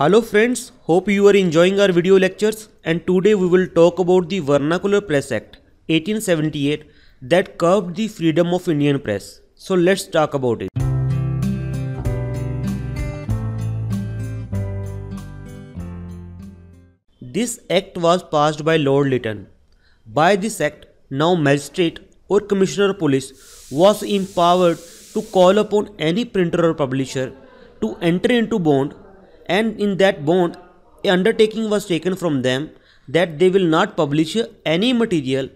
Hello friends, hope you are enjoying our video lectures and today we will talk about the Vernacular Press Act 1878 that curbed the freedom of Indian press. So let's talk about it. This act was passed by Lord Lytton. By this act, now magistrate or commissioner of police was empowered to call upon any printer or publisher to enter into bond and in that bond a undertaking was taken from them that they will not publish any material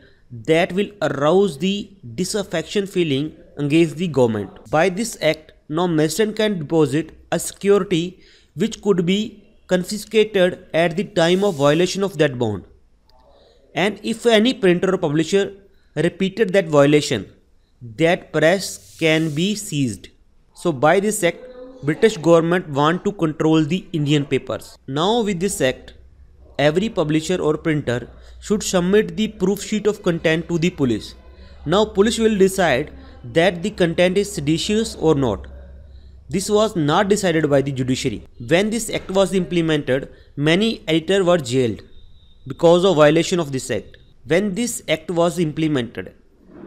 that will arouse the disaffection feeling against the government. By this act, no merchant can deposit a security which could be confiscated at the time of violation of that bond. And if any printer or publisher repeated that violation, that press can be seized. So by this act, British government want to control the Indian papers. Now with this act, every publisher or printer should submit the proof sheet of content to the police. Now police will decide that the content is seditious or not. This was not decided by the judiciary. When this act was implemented, many editors were jailed because of violation of this act. When this act was implemented,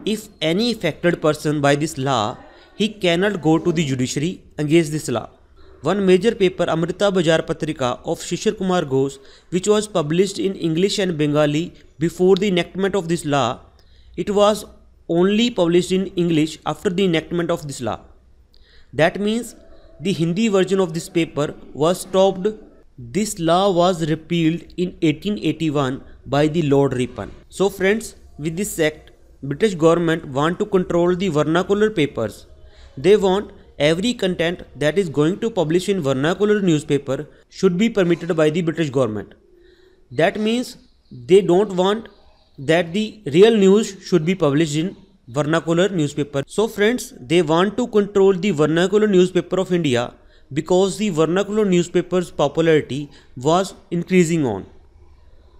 if any affected person by this law he cannot go to the judiciary against this law. One major paper, Amrita Bajar Patrika of Shishir Kumar Ghosh, which was published in English and Bengali before the enactment of this law, it was only published in English after the enactment of this law. That means the Hindi version of this paper was stopped. This law was repealed in 1881 by the Lord Ripon. So friends, with this act, British government want to control the vernacular papers they want every content that is going to publish in vernacular newspaper should be permitted by the British government. That means they don't want that the real news should be published in vernacular newspaper. So friends, they want to control the vernacular newspaper of India because the vernacular newspaper's popularity was increasing on.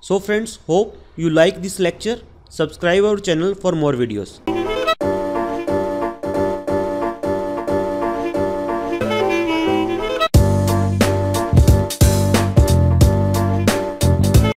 So friends, hope you like this lecture. Subscribe our channel for more videos.